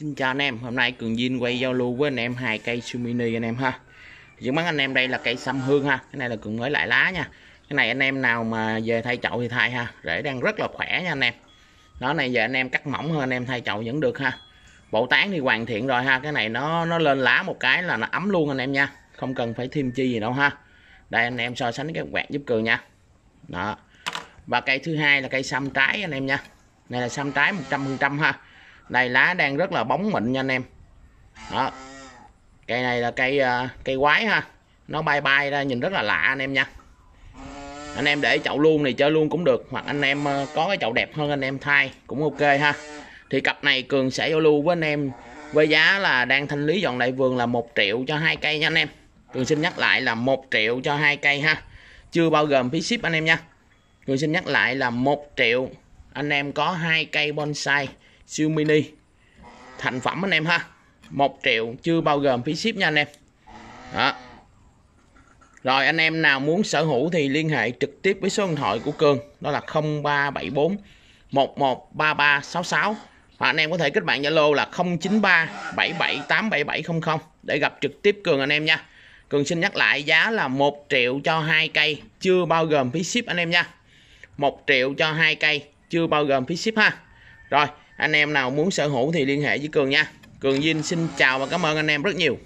Xin chào anh em, hôm nay Cường Diên quay giao lưu với anh em hai cây siêu mini anh em ha. Dự bán anh em đây là cây sâm hương ha, cái này là Cường mới lại lá nha. Cái này anh em nào mà về thay chậu thì thay ha, rễ đang rất là khỏe nha anh em. Đó này giờ anh em cắt mỏng hơn anh em thay chậu vẫn được ha. Bộ tán thì hoàn thiện rồi ha, cái này nó nó lên lá một cái là nó ấm luôn anh em nha, không cần phải thêm chi gì đâu ha. Đây anh em so sánh cái quẹt giúp Cường nha. Đó. Và cây thứ hai là cây sâm trái anh em nha. Này là sâm trái 100% ha đây lá đang rất là bóng mịn nha anh em đó cây này là cây à, cây quái ha nó bay bay ra nhìn rất là lạ anh em nha anh em để chậu luôn này chơi luôn cũng được hoặc anh em à, có cái chậu đẹp hơn anh em thay cũng ok ha thì cặp này cường sẽ giao lưu với anh em với giá là đang thanh lý dọn đại vườn là 1 triệu cho hai cây nha anh em cường xin nhắc lại là 1 triệu cho hai cây ha chưa bao gồm phí ship anh em nha cường xin nhắc lại là 1 triệu anh em có hai cây bonsai siêu mini thành phẩm anh em ha một triệu chưa bao gồm phí ship nha anh em đó rồi anh em nào muốn sở hữu thì liên hệ trực tiếp với số điện thoại của Cường đó là 0374 113366 và anh em có thể kết bạn Zalo là 0937787700 để gặp trực tiếp Cường anh em nha. Cường xin nhắc lại giá là một triệu cho hai cây, chưa bao gồm phí ship anh em nha. một triệu cho hai cây, chưa bao gồm phí ship ha. Rồi, anh em nào muốn sở hữu thì liên hệ với cường nha cường Vinh xin chào và cảm ơn anh em rất nhiều